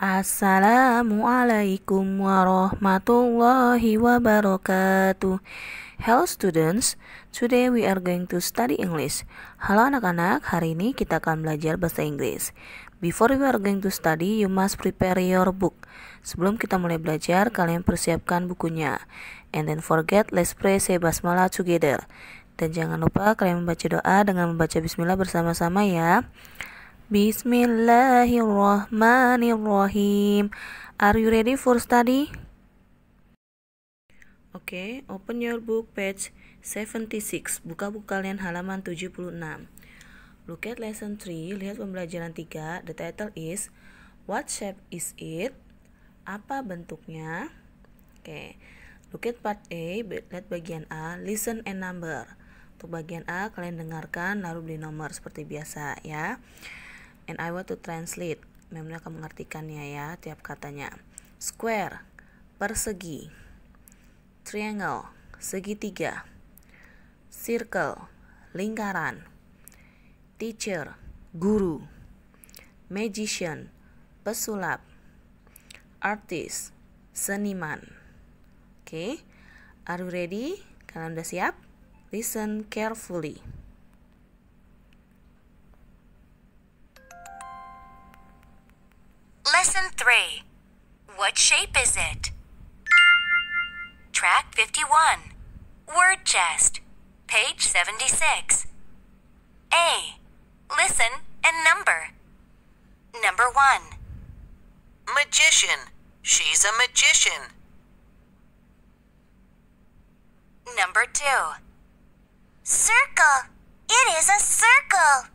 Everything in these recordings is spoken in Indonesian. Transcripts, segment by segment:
Assalamualaikum warahmatullahi wabarakatuh. Hello students, today we are going to study English. Halo anak-anak, hari ini kita akan belajar bahasa Inggris. Before we are going to study, you must prepare your book. Sebelum kita mulai belajar, kalian persiapkan bukunya. And then forget, let's pray say basmala together. Dan jangan lupa kalian membaca doa dengan membaca bismillah bersama-sama ya. Bismillahirrahmanirrahim. Are you ready for study? Oke, okay, open your book page 76. Buka buku kalian halaman 76. Look at lesson 3, lihat pembelajaran 3. The title is What shape is it? Apa bentuknya? Oke. Okay. Look at part A, lihat bagian A, listen and number. Untuk bagian A kalian dengarkan lalu beli nomor seperti biasa ya and I want to translate. Memang akan mengartikannya ya tiap katanya. Square, persegi. Triangle, segitiga. Circle, lingkaran. Teacher, guru. Magician, pesulap. Artist, seniman. Oke, okay. are you ready? Kalian udah siap? Listen carefully. 3. What shape is it? Track 51. Word chest. Page 76. A. Listen and number. Number 1. Magician. She's a magician. Number 2. Circle. It is a circle.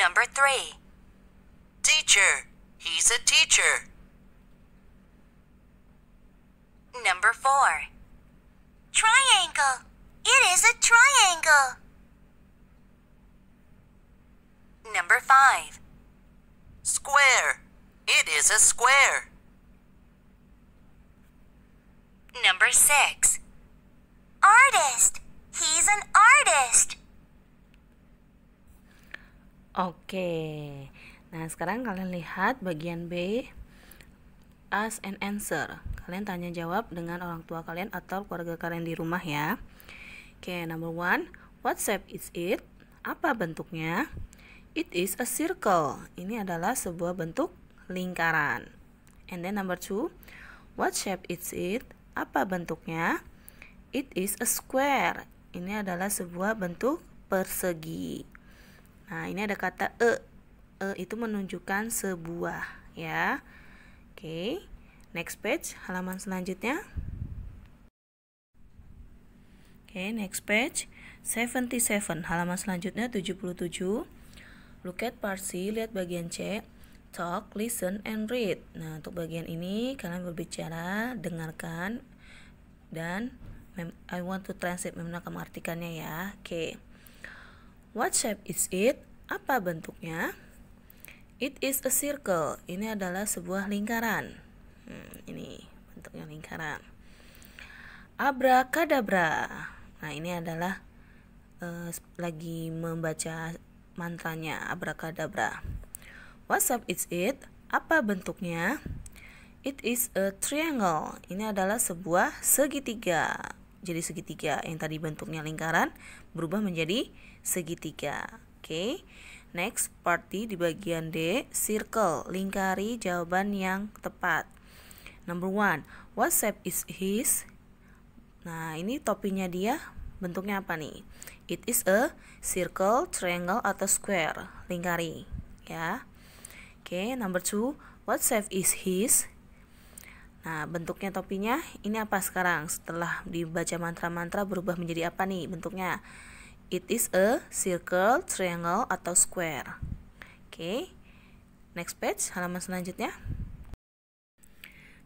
Number 3. Teacher. He's a teacher. Number four. Triangle. It is a triangle. Number five. Square. It is a square. Number six. Artist. He's an artist. Okay. Nah, sekarang kalian lihat bagian B as and answer. Kalian tanya jawab dengan orang tua kalian atau keluarga kalian di rumah ya. Oke, okay, number one, what shape is it? Apa bentuknya? It is a circle. Ini adalah sebuah bentuk lingkaran. And then number two, what shape is it? Apa bentuknya? It is a square. Ini adalah sebuah bentuk persegi. Nah, ini ada kata e e itu menunjukkan sebuah ya. Oke. Okay. Next page, halaman selanjutnya. Oke, okay, next page. 77, halaman selanjutnya 77. Look at part lihat bagian C. Talk, listen, and read. Nah, untuk bagian ini kalian berbicara, dengarkan, dan I want to translate memang kamu artikannya ya. Oke. Okay. What shape is it? Apa bentuknya? It is a circle. Ini adalah sebuah lingkaran. Hmm, ini bentuknya lingkaran. Abracadabra. Nah, ini adalah uh, lagi membaca mantranya abracadabra. What's up is it? Apa bentuknya? It is a triangle. Ini adalah sebuah segitiga. Jadi segitiga yang tadi bentuknya lingkaran berubah menjadi segitiga. Oke. Okay? Next, part di bagian D, circle, lingkari jawaban yang tepat. Number one, what shape is his? Nah, ini topinya dia bentuknya apa nih? It is a circle, triangle, atau square, lingkari, ya. Oke, okay, number two, what shape is his? Nah, bentuknya topinya ini apa sekarang? Setelah dibaca mantra-mantra berubah menjadi apa nih bentuknya? It is a circle, triangle, atau square. Oke, okay. next page, halaman selanjutnya.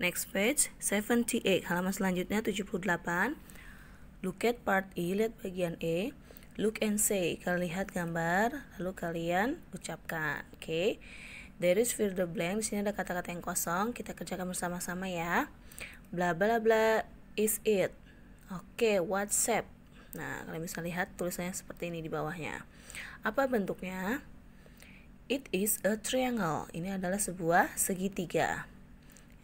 Next page, 78, halaman selanjutnya 78. Look at part E, lihat bagian E. Look and say, kalian lihat gambar, lalu kalian ucapkan. Oke, okay. there is fill the blank, di sini ada kata-kata yang kosong, kita kerjakan bersama-sama ya. Bla bla bla is it. Oke, okay, WhatsApp Nah, kalian bisa lihat tulisannya seperti ini di bawahnya. Apa bentuknya? It is a triangle. Ini adalah sebuah segitiga.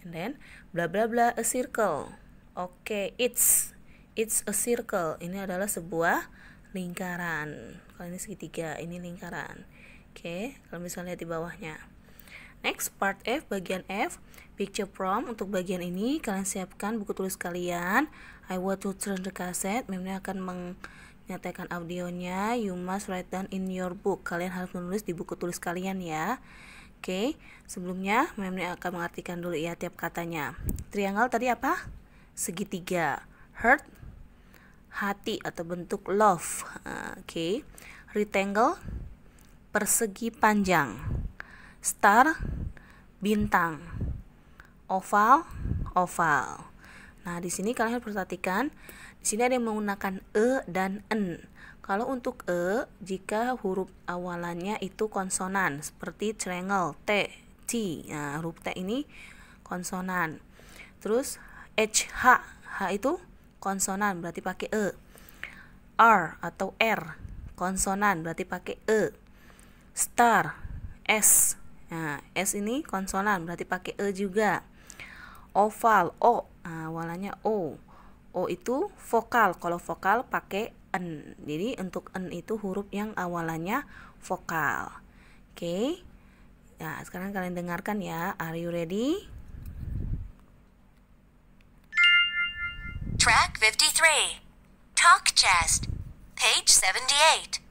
And then bla bla bla a circle. Oke, okay, it's it's a circle. Ini adalah sebuah lingkaran. Kalau ini segitiga, ini lingkaran. Oke, okay, kalian bisa lihat di bawahnya. Next part F bagian F picture prompt untuk bagian ini kalian siapkan buku tulis kalian, I want to turn the cassette memang akan menyatakan audionya you must write down in your book kalian harus menulis di buku tulis kalian ya oke okay. sebelumnya memang akan mengartikan dulu ya tiap katanya triangle tadi apa segitiga heart hati atau bentuk love oke okay. rectangle persegi panjang star bintang oval oval Nah, di sini kalian harus perhatikan, di sini ada yang menggunakan e dan n. Kalau untuk e, jika huruf awalannya itu konsonan, seperti cerengel, t, t. Nah, huruf t ini konsonan. Terus h, h, h itu konsonan, berarti pakai e. r atau r, konsonan, berarti pakai e. Star, s. Nah, s ini konsonan, berarti pakai e juga. Oval, o, Ah, awalannya o. O itu vokal. Kalau vokal pakai n. Jadi untuk n itu huruf yang awalannya vokal. Oke. Okay. Ya, nah, sekarang kalian dengarkan ya. Are you ready? Track 53. Talk chest. Page 78.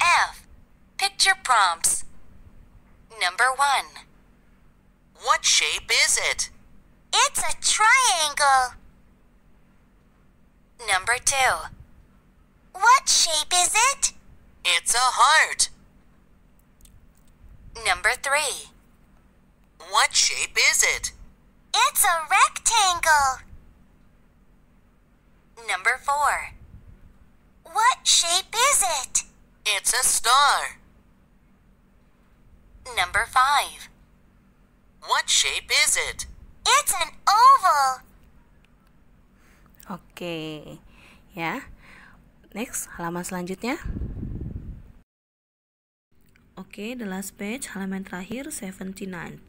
F. Picture prompts. Number one. What shape is it? It's a triangle. Number two. What shape is it? It's a heart. Number three. What shape is it? It's a rectangle. Number four. What shape is it? It's a star. Number five. What shape is it? It's an oval. Oke. Okay. Ya. Next, halaman selanjutnya. Oke, okay, the last page, halaman terakhir 79, 79.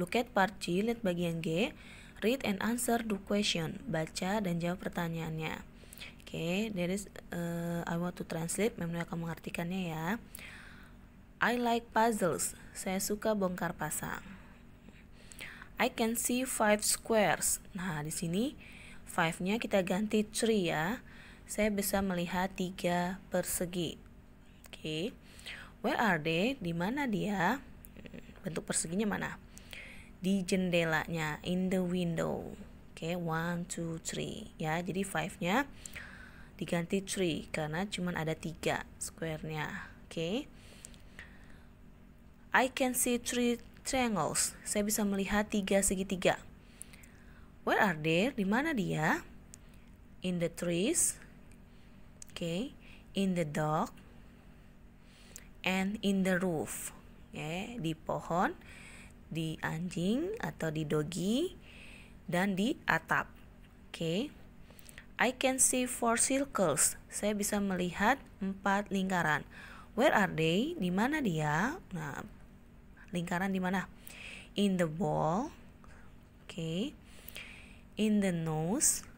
Look at part G, lihat bagian G. Read and answer the question. Baca dan jawab pertanyaannya. Oke, okay, there is uh, I want to translate, memang akan mengartikannya ya. I like puzzles. Saya suka bongkar pasang. I can see five squares. Nah, di sini five nya kita ganti three ya. Saya bisa melihat tiga persegi. Oke. Okay. Where are they? Di mana dia? Bentuk perseginya mana? Di jendelanya, in the window. Oke, okay, one, two, three. Ya, jadi five nya diganti three karena cuma ada tiga square-nya. Oke. Okay. I can see three triangles. Saya bisa melihat tiga segitiga. Where are they? Di mana dia? In the trees. Okay. In the dock. And in the roof. Okay. Di pohon, di anjing atau di dogi, dan di atap. Oke. Okay. I can see four circles. Saya bisa melihat empat lingkaran. Where are they? Di mana dia? Nah, lingkaran di mana? In the ball, oke. Okay. In the nose,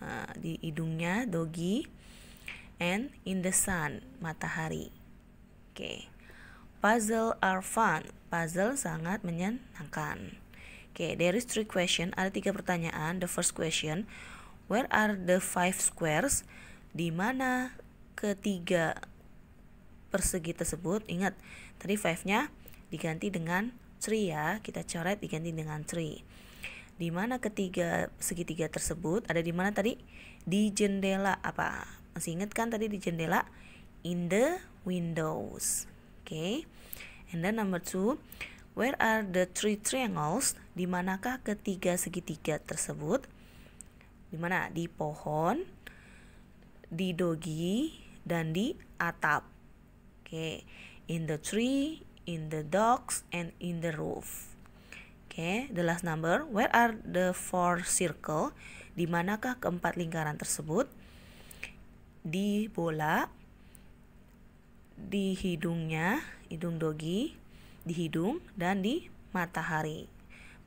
uh, di hidungnya doggy, and in the sun, matahari. Oke. Okay. Puzzle are fun. Puzzle sangat menyenangkan. Oke, okay, there is three question. Ada tiga pertanyaan. The first question, where are the five squares? Di mana ketiga persegi tersebut? Ingat, tadi five-nya diganti dengan tree ya kita coret diganti dengan tree di mana ketiga segitiga tersebut ada di mana tadi di jendela apa masih inget kan tadi di jendela in the windows oke okay. and then number two where are the three triangles di manakah ketiga segitiga tersebut di mana di pohon di dogi dan di atap oke okay. in the tree in the docks and in the roof. Oke, okay, the last number, where are the four circle? Di manakah keempat lingkaran tersebut? Di bola, di hidungnya, hidung dogi, di hidung dan di matahari.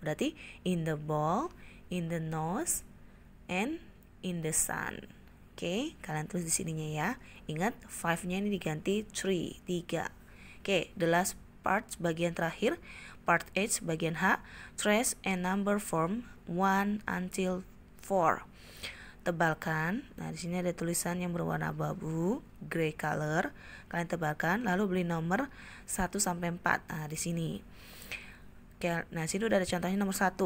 Berarti in the ball, in the nose, and in the sun. Oke, okay, kalian tulis di sininya ya. Ingat, five-nya ini diganti three, tiga. Oke, okay, the last Part bagian terakhir, part H bagian H, trace and number form 1 until 4. Tebalkan. Nah, di sini ada tulisan yang berwarna abu gray color. Kalian tebalkan lalu beli nomor 1 sampai 4. Nah, di sini. Oke, nah sini udah ada contohnya nomor 1.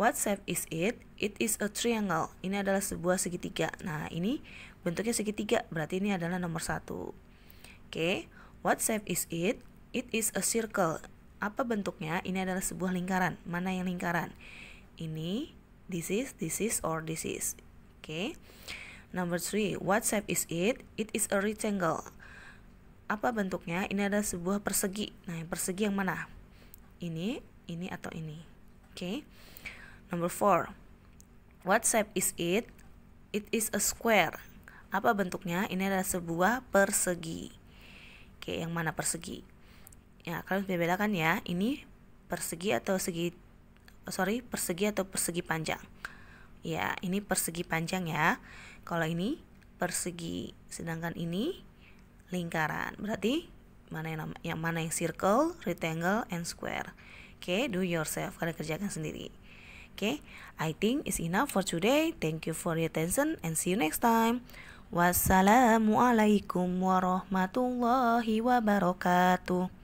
What shape is it? It is a triangle. Ini adalah sebuah segitiga. Nah, ini bentuknya segitiga, berarti ini adalah nomor 1. Oke, okay. what shape is it? It is a circle. Apa bentuknya? Ini adalah sebuah lingkaran. Mana yang lingkaran? Ini, this is, this is, or this is. Oke. Okay. Number three, what shape is it? It is a rectangle. Apa bentuknya? Ini adalah sebuah persegi. Nah, yang persegi yang mana? Ini, ini, atau ini. Oke. Okay. Number four, what shape is it? It is a square. Apa bentuknya? Ini adalah sebuah persegi. Oke, okay, yang mana persegi? ya kalian bisa bedakan ya ini persegi atau segi sorry persegi atau persegi panjang ya ini persegi panjang ya kalau ini persegi sedangkan ini lingkaran berarti mana yang, yang mana yang circle rectangle and square oke okay, do yourself kalian kerjakan sendiri oke okay, I think is enough for today thank you for your attention and see you next time wassalamualaikum warahmatullahi wabarakatuh